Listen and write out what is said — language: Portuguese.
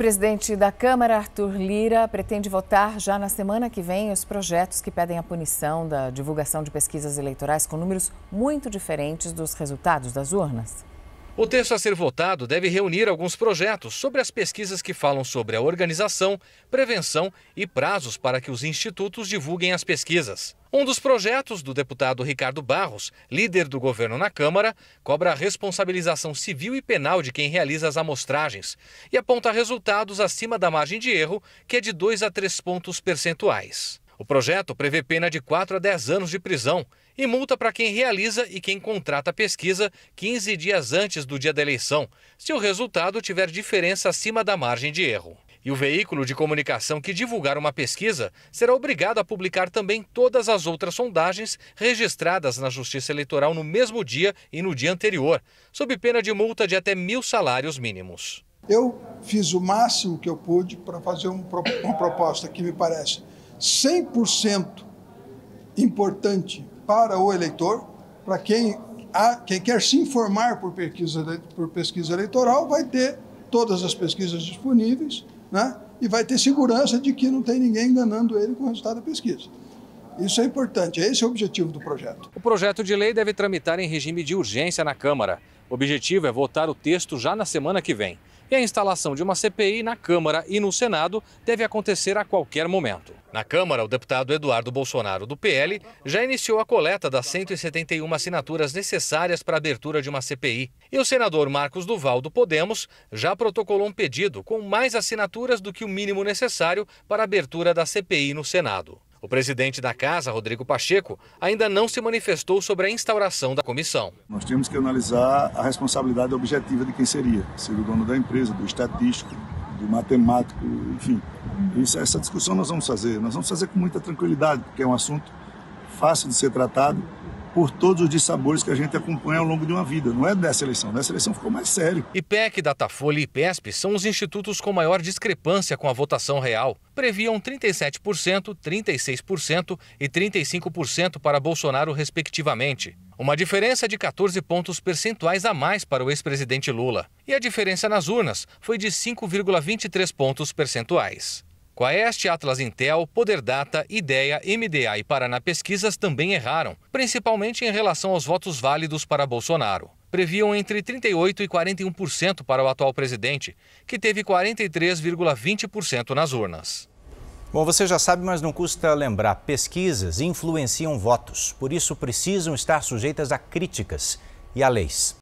O presidente da Câmara, Arthur Lira, pretende votar já na semana que vem os projetos que pedem a punição da divulgação de pesquisas eleitorais com números muito diferentes dos resultados das urnas. O texto a ser votado deve reunir alguns projetos sobre as pesquisas que falam sobre a organização, prevenção e prazos para que os institutos divulguem as pesquisas. Um dos projetos do deputado Ricardo Barros, líder do governo na Câmara, cobra a responsabilização civil e penal de quem realiza as amostragens e aponta resultados acima da margem de erro, que é de 2 a 3 pontos percentuais. O projeto prevê pena de 4 a 10 anos de prisão e multa para quem realiza e quem contrata a pesquisa 15 dias antes do dia da eleição, se o resultado tiver diferença acima da margem de erro. E o veículo de comunicação que divulgar uma pesquisa será obrigado a publicar também todas as outras sondagens registradas na Justiça Eleitoral no mesmo dia e no dia anterior, sob pena de multa de até mil salários mínimos. Eu fiz o máximo que eu pude para fazer uma proposta que me parece 100% importante para o eleitor, para quem, quem quer se informar por pesquisa, por pesquisa eleitoral, vai ter todas as pesquisas disponíveis, né? E vai ter segurança de que não tem ninguém enganando ele com o resultado da pesquisa. Isso é importante, esse é o objetivo do projeto. O projeto de lei deve tramitar em regime de urgência na Câmara. O objetivo é votar o texto já na semana que vem. E a instalação de uma CPI na Câmara e no Senado deve acontecer a qualquer momento. Na Câmara, o deputado Eduardo Bolsonaro, do PL, já iniciou a coleta das 171 assinaturas necessárias para a abertura de uma CPI. E o senador Marcos Duval, do Podemos, já protocolou um pedido com mais assinaturas do que o mínimo necessário para a abertura da CPI no Senado. O presidente da casa, Rodrigo Pacheco, ainda não se manifestou sobre a instauração da comissão. Nós temos que analisar a responsabilidade objetiva de quem seria, ser o dono da empresa, do estatístico, do matemático, enfim. Isso, essa discussão nós vamos fazer, nós vamos fazer com muita tranquilidade, porque é um assunto fácil de ser tratado por todos os dissabores que a gente acompanha ao longo de uma vida. Não é dessa eleição, dessa eleição ficou mais sério. IPEC, Datafolha e PESP são os institutos com maior discrepância com a votação real. Previam 37%, 36% e 35% para Bolsonaro, respectivamente. Uma diferença de 14 pontos percentuais a mais para o ex-presidente Lula. E a diferença nas urnas foi de 5,23 pontos percentuais. Quaest, Atlas Intel, Poder Data, Ideia, MDA e Paraná Pesquisas também erraram, principalmente em relação aos votos válidos para Bolsonaro. Previam entre 38% e 41% para o atual presidente, que teve 43,20% nas urnas. Bom, você já sabe, mas não custa lembrar: pesquisas influenciam votos, por isso precisam estar sujeitas a críticas e a leis.